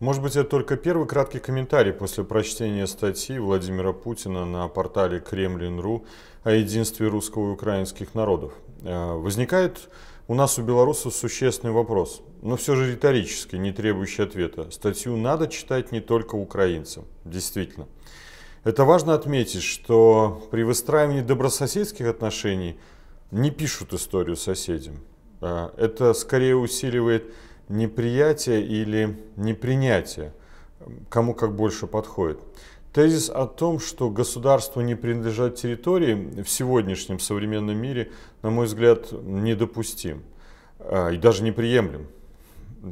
Может быть, это только первый краткий комментарий после прочтения статьи Владимира Путина на портале Кремлин.ру о единстве русского и украинских народов. Э, возникает у нас у белорусов существенный вопрос, но все же риторический, не требующий ответа. Статью надо читать не только украинцам, действительно. Это важно отметить, что при выстраивании добрососедских отношений не пишут историю соседям. Э, это скорее усиливает неприятие или непринятие, кому как больше подходит. Тезис о том, что государству не принадлежат территории в сегодняшнем современном мире, на мой взгляд, недопустим а, и даже неприемлем.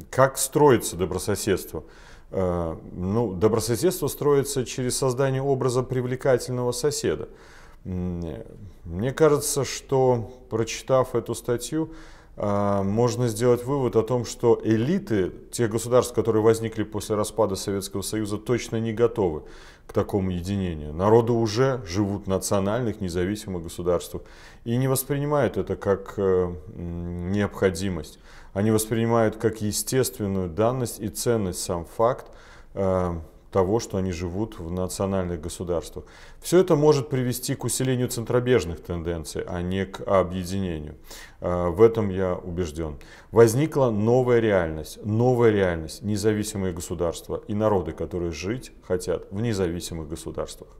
Как строится добрососедство? А, ну, добрососедство строится через создание образа привлекательного соседа. Мне кажется, что прочитав эту статью, а, можно сделать вывод о том, что элиты тех государств, которые возникли после распада Советского Союза, точно не готовы к такому единению. Народы уже живут в национальных независимых государствах и не воспринимают это как э, необходимость. Они воспринимают как естественную данность и ценность сам факт э, того, что они живут в национальных государствах. Все это может привести к усилению центробежных тенденций, а не к объединению. Э, в этом я убежден. Возникла новая реальность, новая реальность, независимые государства и народы, которые жить хотят в независимых государствах.